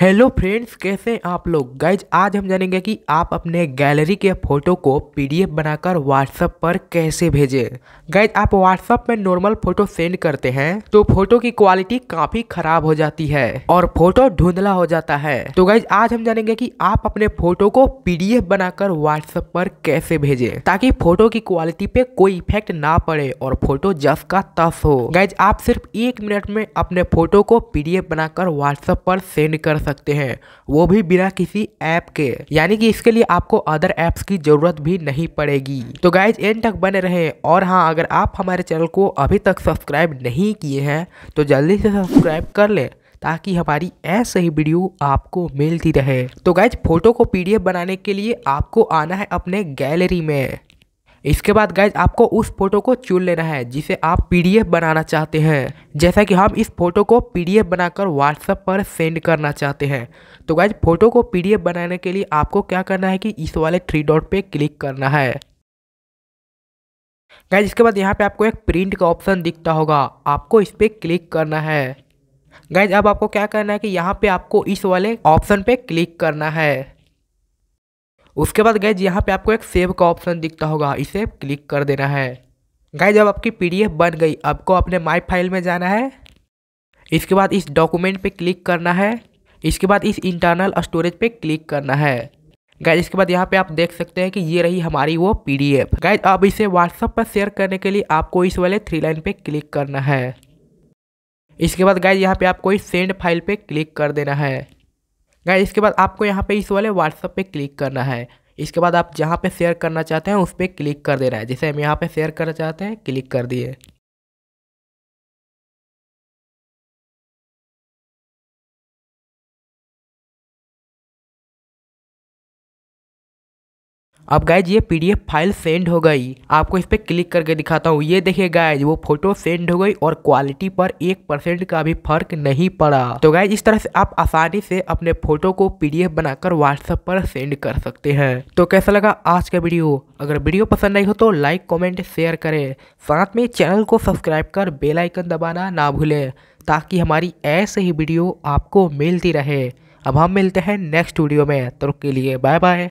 hello friends कैसे हैं आप लोग गाइज आज हम जानेंगे कि आप अपने गैलरी के फ़ोटो को पीडीएफ बनाकर व्हाट्सअप पर कैसे भेजें गाइज आप व्हाट्सअप में नॉर्मल फ़ोटो सेंड करते हैं तो फ़ोटो की क्वालिटी काफ़ी ख़राब हो जाती है और फ़ोटो धुंधला हो जाता है तो गाइज आज हम जानेंगे कि आप अपने फ़ोटो को पीडीएफ बनाकर व्हाट्सअप पर कैसे भेजें ताकि फ़ोटो की क्वालिटी पे कोई इफेक्ट ना पड़े और फ़ोटो जस का तस हो गाइज आप सिर्फ एक मिनट में अपने फ़ोटो को पी बनाकर व्हाट्सअप पर सेंड कर सकते हैं वो भी बिना किसी ऐप के यानी कि इसके लिए आपको अदर ऐप्स की जरूरत भी नहीं पड़ेगी तो गाइज एंड तक बने रहे और हाँ अगर आप हमारे चैनल को अभी तक सब्सक्राइब नहीं किए हैं तो जल्दी से सब्सक्राइब कर ले ताकि हमारी ऐसे ही वीडियो आपको मिलती रहे तो गैज फोटो को पीडीएफ बनाने के लिए आपको आना है अपने गैलरी में इसके बाद गाइज आपको उस फोटो को चुन लेना है जिसे आप पीडीएफ बनाना चाहते हैं जैसा कि हम इस फोटो को पीडीएफ बनाकर व्हाट्सएप पर सेंड करना चाहते हैं तो गाइज फोटो को पीडीएफ बनाने के लिए आपको क्या करना है कि इस वाले थ्री डॉट पे क्लिक करना है गाइज इसके बाद यहाँ पे आपको एक प्रिंट का ऑप्शन दिखता होगा आपको इस पर क्लिक करना है गाइज अब आपको क्या करना है कि यहाँ पे आपको इस वाले ऑप्शन पे क्लिक करना है उसके बाद गैज यहाँ पे आपको एक सेव का ऑप्शन दिखता होगा इसे क्लिक कर देना है गाय जब आपकी पीडीएफ बन गई आपको अपने माई फाइल में जाना है इसके बाद इस डॉक्यूमेंट पे क्लिक करना है इसके बाद इस इंटरनल स्टोरेज पे क्लिक करना है गाइज इसके बाद यहाँ पे आप देख सकते हैं कि ये रही हमारी वो पीडीएफ गाइज अब इसे व्हाट्सअप पर शेयर करने के लिए आपको इस वाले थ्री लाइन पे क्लिक करना है इसके बाद गाइज यहाँ पे आपको इस सेंड फाइल पे क्लिक कर देना है गाइस इसके बाद आपको यहाँ पे इस वाले व्हाट्सअप पे क्लिक करना है इसके बाद आप जहाँ पे शेयर करना चाहते हैं उस पर क्लिक कर देना है जैसे हम यहाँ पे शेयर करना चाहते हैं क्लिक कर दिए अब गाइज ये पीडीएफ फाइल सेंड हो गई आपको इस पर क्लिक करके दिखाता हूँ ये देखिए गायज वो फोटो सेंड हो गई और क्वालिटी पर एक परसेंट का भी फर्क नहीं पड़ा तो गायज इस तरह से आप आसानी से अपने फोटो को पीडीएफ बनाकर व्हाट्सएप पर सेंड कर सकते हैं तो कैसा लगा आज का वीडियो अगर वीडियो पसंद आई हो तो लाइक कॉमेंट शेयर करें साथ में चैनल को सब्सक्राइब कर बेलाइकन दबाना ना भूलें ताकि हमारी ऐसे ही वीडियो आपको मिलती रहे अब हम मिलते हैं नेक्स्ट वीडियो में तो के लिए बाय बाय